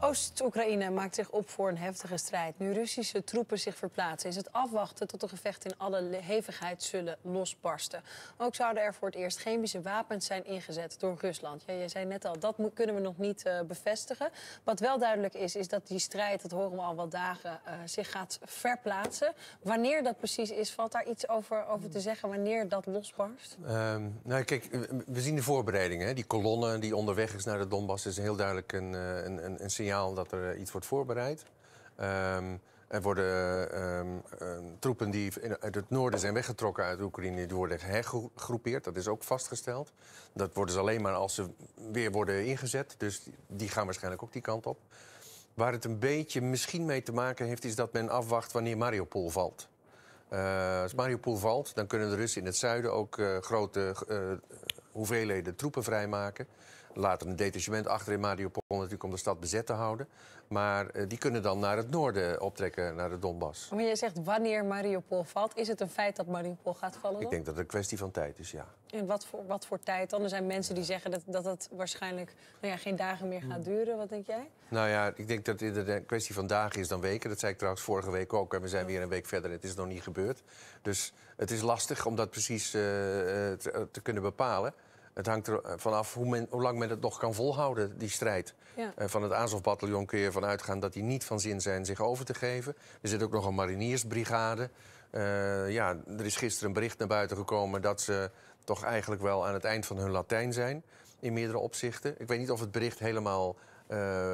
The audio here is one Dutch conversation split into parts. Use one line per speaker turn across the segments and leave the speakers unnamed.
Oost-Oekraïne maakt zich op voor een heftige strijd. Nu Russische troepen zich verplaatsen, is het afwachten tot de gevechten in alle hevigheid zullen losbarsten. Ook zouden er voor het eerst chemische wapens zijn ingezet door Rusland. Ja, jij zei net al, dat kunnen we nog niet eh, bevestigen. Wat wel duidelijk is, is dat die strijd, dat horen we al wat dagen, eh, zich gaat verplaatsen. Wanneer dat precies is, valt daar iets over, te zeggen? Wanneer dat losbarst?
Ehm, nou, kijk, we zien de voorbereidingen. Die kolonne die onderweg is naar de Donbass is heel duidelijk een, eh, een, een, een dat er eh, iets wordt voorbereid. Um, er worden ehm, ehm, troepen die uit het noorden zijn weggetrokken uit Oekraïne, die worden hergroepeerd. Dat is ook vastgesteld. Dat worden ze alleen maar als ze weer worden ingezet. Dus die gaan waarschijnlijk ook die kant op. Waar het een beetje misschien mee te maken heeft, is dat men afwacht wanneer Mariupol valt. Eh, als Mariupol valt, dan kunnen de Russen in het zuiden ook eh, grote uh, hoeveelheden troepen vrijmaken later een detachement achter in Mariupol natuurlijk om de stad bezet te houden. Maar eh, die kunnen dan naar het noorden optrekken, naar de Donbass.
Maar jij zegt wanneer Mariupol valt. Is het een feit dat Mariupol gaat vallen Ik denk dat
het een kwestie van tijd is, ja.
En wat voor, wat voor tijd dan? Er zijn mensen die zeggen dat, dat het waarschijnlijk nou ja, geen dagen meer gaat hmm. duren. Wat denk jij?
Nou ja, ik denk dat het een kwestie van dagen is dan weken. Dat zei ik trouwens vorige week ook. En we zijn weer een week verder en het is nog niet gebeurd. Dus het is lastig om dat precies eh, eh, te kunnen bepalen. Het hangt er eh, vanaf hoe, hoe lang men het nog kan volhouden, die strijd. Ja. Eh, van het Azov-bataljon kun je ervan uitgaan dat die niet van zin zijn zich over te geven. Er zit ook nog een mariniersbrigade. Eh, ja, er is gisteren een bericht naar buiten gekomen dat ze toch eigenlijk wel aan het eind van hun Latijn zijn. In meerdere opzichten. Ik weet niet of het bericht helemaal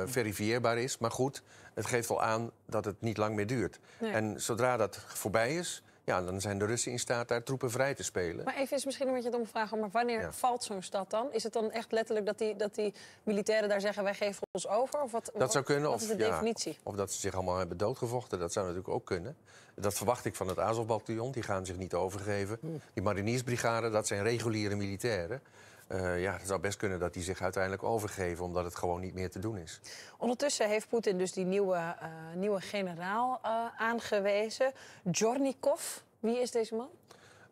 verifieerbaar is. Maar goed, het geeft wel aan dat het niet lang meer duurt. En zodra dat voorbij is, ja, dan zijn de Russen in staat daar troepen vrij te spelen. Maar
even is misschien een beetje dom vragen, maar wanneer valt zo'n stad dan? Is het dan echt letterlijk dat die, dat die militairen daar zeggen wij geven ons over? Of wat, dat zou kunnen. de of, definitie?
of dat ze zich allemaal hebben doodgevochten, dat zou natuurlijk ook kunnen. Dat verwacht ik van het azov die gaan zich niet overgeven. Hm. Die mariniersbrigade, dat zijn reguliere militairen. Eh, ja, het zou best kunnen dat die zich uiteindelijk overgeven, omdat het gewoon niet meer te doen is.
Ondertussen heeft Poetin dus die nieuwe, eh, nieuwe generaal eh, aangewezen. Jornikov, wie is deze man?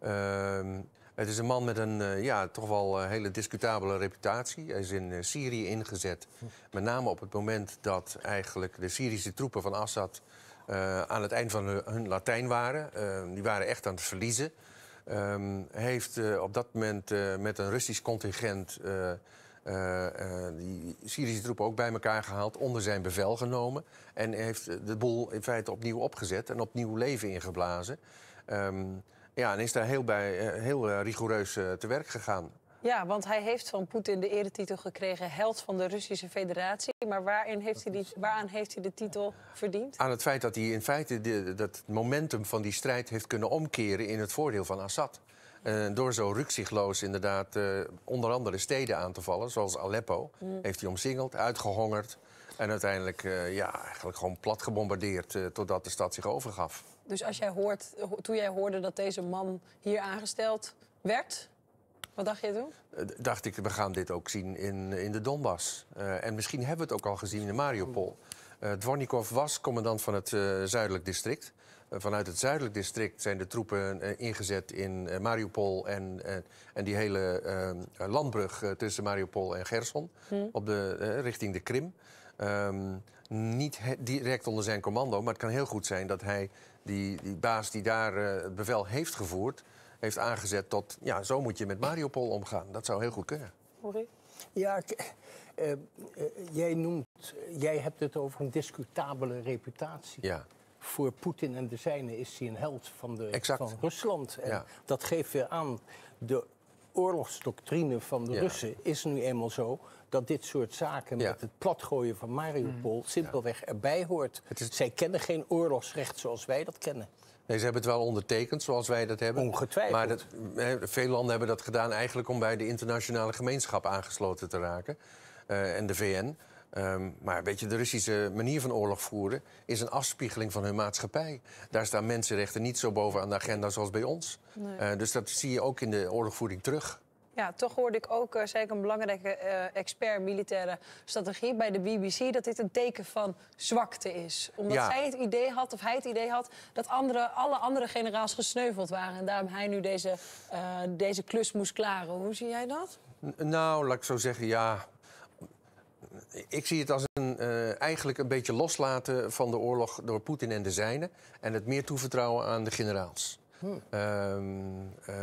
Ehm, het is een man met een ja, toch wel hele discutabele reputatie. Hij is in Syrië ingezet. Met name op het moment dat eigenlijk de Syrische troepen van Assad aan het eind van hun, Latijn waren. Ehm, die waren echt aan het verliezen. Um, heeft eh, op dat moment eh, met een Russisch contingent eh, die Syrische troepen ook bij elkaar gehaald, onder zijn bevel genomen. En heeft de boel in feite opnieuw opgezet en opnieuw leven ingeblazen. Ehm, ja, en is daar heel, bij, heel rigoureus te werk gegaan.
Ja, want hij heeft van Poetin de eretitel gekregen, held van de Russische Federatie. Maar waarin heeft hij die, waaraan heeft hij de titel verdiend?
Aan het feit dat hij in feite de, dat momentum van die strijd heeft kunnen omkeren in het voordeel van Assad. Eh, door zo rukzichtloos inderdaad eh, onder andere steden aan te vallen, zoals Aleppo, mm. heeft hij omsingeld, uitgehongerd. En uiteindelijk eh, ja, eigenlijk gewoon plat gebombardeerd totdat de stad zich overgaf.
Dus als jij hoort, toen jij hoorde dat deze man hier aangesteld werd, wat dacht je toen?
Eh, dacht ik, we gaan dit ook zien in, in de Donbass. Eh, en misschien hebben we het ook al gezien in Mariupol. Uh, Dvornikov was commandant van het zuidelijk district. vanuit het zuidelijk district zijn de troepen ingezet in Mariupol en, en die hele landbrug tussen Mariupol en Gerson, hmm. op de, richting de Krim. Ehm, niet direct onder zijn commando, maar het kan heel goed zijn dat hij die, die baas die daar het bevel heeft gevoerd, heeft aangezet tot... ja, zo moet je met Mariupol omgaan. Dat zou heel goed kunnen. Ja, eh, eh, jij, noemt, jij hebt het over een discutabele reputatie. Ja. Voor Poetin en de zijnen is hij een held van, de, van Rusland. En dat geeft weer aan, de oorlogsdoctrine van de Russen is nu eenmaal zo dat dit soort zaken met het platgooien van Mariupol mm. simpelweg erbij hoort. Zij kennen geen oorlogsrecht zoals wij dat kennen. Nee, ze hebben het wel ondertekend, zoals wij dat hebben. Ongetwijfeld. Maar dat, veel landen hebben dat gedaan eigenlijk om bij de internationale gemeenschap aangesloten te raken. Eh, en de VN. Um, ehm, maar weet je, de Russische manier van oorlog voeren is een afspiegeling van hun maatschappij. Daar staan mensenrechten niet zo boven aan de agenda zoals bij ons. Eh, dus dat zie je ook in de oorlogvoering terug.
Ja, toch hoorde ik ook, uh, zei ik, een belangrijke eh, expert militaire strategie bij de BBC... dat dit een teken van zwakte is. Omdat ja. zij het idee had, of hij het idee had... dat andere, alle andere generaals gesneuveld waren. En daarom hij nu deze, eh, deze klus moest klaren. Hoe zie jij dat?
nou, laat ik zo zeggen, ja... Ik zie het als een, eigenlijk een beetje loslaten van de oorlog door Poetin en de zijnen... en het meer toevertrouwen aan de generaals. Hm. Ehm, eh,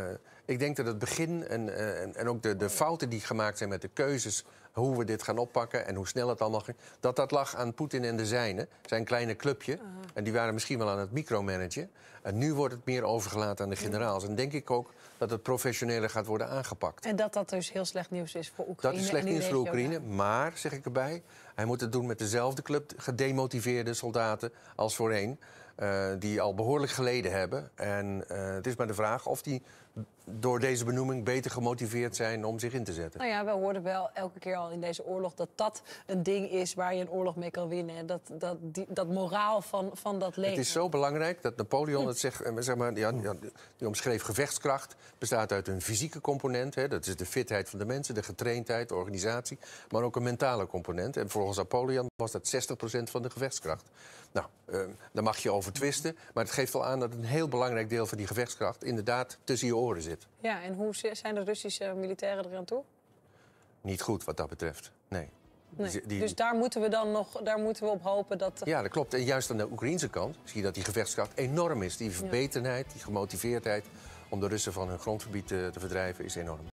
ik denk dat het begin eh, en, en, ook de, de fouten die gemaakt zijn met de keuzes... hoe we dit gaan oppakken en hoe snel het allemaal ging... dat dat lag aan Poetin en de zijnen, zijn kleine clubje. En die waren misschien wel aan het micromanagen. En nu wordt het meer overgelaten aan de generaals. En denk ik ook dat het professioneler gaat worden aangepakt.
En dat dat dus heel slecht nieuws is voor Oekraïne. Dat is slecht nieuws voor Oekraïne,
maar, zeg ik erbij... hij moet het doen met dezelfde club gedemotiveerde soldaten als voorheen... Eh, die al behoorlijk geleden hebben. En eh, het is maar de vraag of die door deze benoeming beter gemotiveerd zijn om zich in te zetten.
Nou ja, we hoorden wel elke keer al in deze oorlog dat dat een ding is waar je een oorlog mee kan winnen. En dat, dat, die, dat moraal van, van dat leven. Het is
zo belangrijk dat Napoleon het zegt, eh, zeg maar, ja, die omschreef gevechtskracht bestaat uit een fysieke component. Hè, dat is de fitheid van de mensen, de getraindheid, de organisatie. Maar ook een mentale component. En volgens Napoleon was dat 60% van de gevechtskracht. Nou, uh, daar mag je over twisten. Maar het geeft wel aan dat een heel belangrijk deel van die gevechtskracht inderdaad tussen je oren zit.
Ja, en hoe zijn de Russische militairen er aan toe?
Niet goed wat dat betreft, nee. Dus
daar moeten we dan nog daar moeten we op hopen dat. Ja,
dat klopt. En juist aan de Oekraïnse kant zie je dat die gevechtskracht enorm is. Die verbetenheid, die gemotiveerdheid om de Russen van hun grondgebied eh, te verdrijven is enorm.